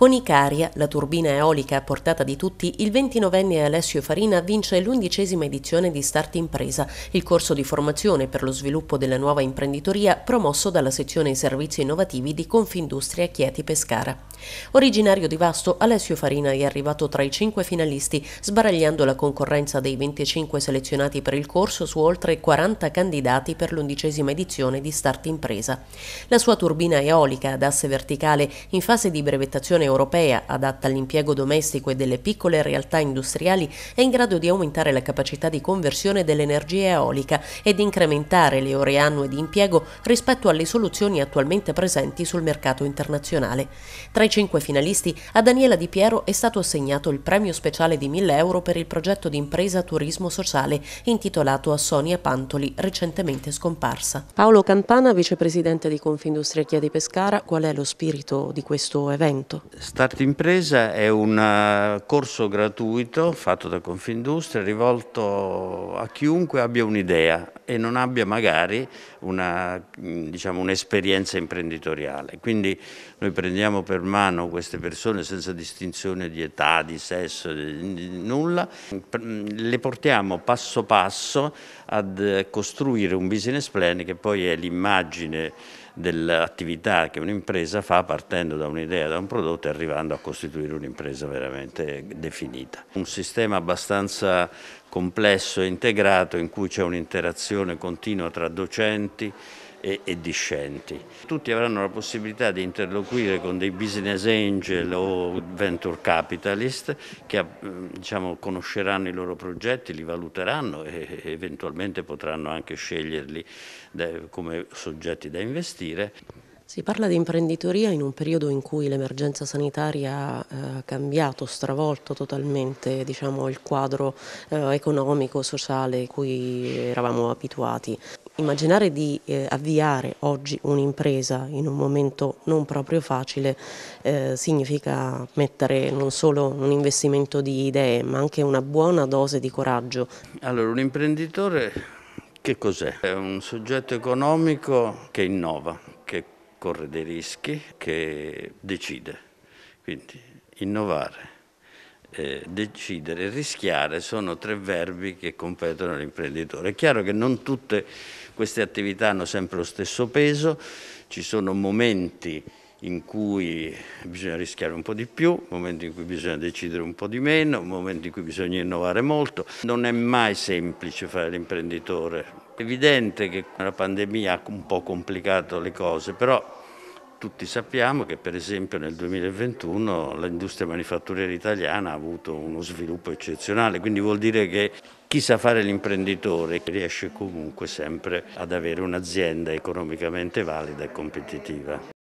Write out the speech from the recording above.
Con Icaria, la turbina eolica a portata di tutti, il 29enne Alessio Farina vince l'undicesima edizione di Start Impresa, il corso di formazione per lo sviluppo della nuova imprenditoria promosso dalla sezione servizi innovativi di Confindustria Chieti Pescara. Originario di Vasto, Alessio Farina è arrivato tra i cinque finalisti, sbaragliando la concorrenza dei 25 selezionati per il corso su oltre 40 candidati per l'undicesima edizione di Start Impresa. La sua turbina eolica ad asse verticale, in fase di brevettazione europea adatta all'impiego domestico e delle piccole realtà industriali è in grado di aumentare la capacità di conversione dell'energia eolica ed incrementare le ore annue di impiego rispetto alle soluzioni attualmente presenti sul mercato internazionale. Tra i cinque finalisti a Daniela Di Piero è stato assegnato il premio speciale di 1000 euro per il progetto di impresa Turismo Sociale intitolato a Sonia Pantoli, recentemente scomparsa. Paolo Campana, vicepresidente di Confindustria Chia di Pescara, qual è lo spirito di questo evento? Start Impresa è un eh, corso gratuito fatto da Confindustria rivolto a chiunque abbia un'idea e non abbia magari mm, diciamo un'esperienza diciamo, un imprenditoriale. Quindi noi prendiamo per mano queste persone senza distinzione di età, di sesso, di nulla, mm, le portiamo passo passo ad costruire un business plan che poi è l'immagine dell'attività che un'impresa fa partendo da un'idea, da un prodotto e arrivando a costituire un'impresa veramente definita. Un sistema abbastanza complesso e integrato in cui c'è un'interazione continua tra docenti, e, e discenti. Tutti avranno la possibilità di interloquire con dei business angel o venture capitalist che eh, diciamo, conosceranno i loro progetti, li valuteranno e eventualmente potranno anche sceglierli eh, come soggetti da investire. Si parla di imprenditoria in un periodo in cui l'emergenza sanitaria eh, ha cambiato, stravolto totalmente diciamo, il quadro economico, sociale cui eravamo abituati. Immaginare di eh, avviare oggi un'impresa in un momento non proprio facile eh, significa mettere non solo un investimento di idee ma anche una buona dose di coraggio. Allora un imprenditore che cos'è? È un soggetto economico che innova, che corre dei rischi, che decide. Quindi innovare, eh, decidere, rischiare sono tre verbi che competono all'imprenditore. È chiaro che non tutte queste attività hanno sempre lo stesso peso, ci sono momenti in cui bisogna rischiare un po' di più, momenti in cui bisogna decidere un po' di meno, momenti in cui bisogna innovare molto. Non è mai semplice fare l'imprenditore. È evidente che la pandemia ha un po' complicato le cose, però tutti sappiamo che per esempio nel 2021 l'industria manifatturiera italiana ha avuto uno sviluppo eccezionale, quindi vuol dire che chi sa fare l'imprenditore riesce comunque sempre ad avere un'azienda economicamente valida e competitiva.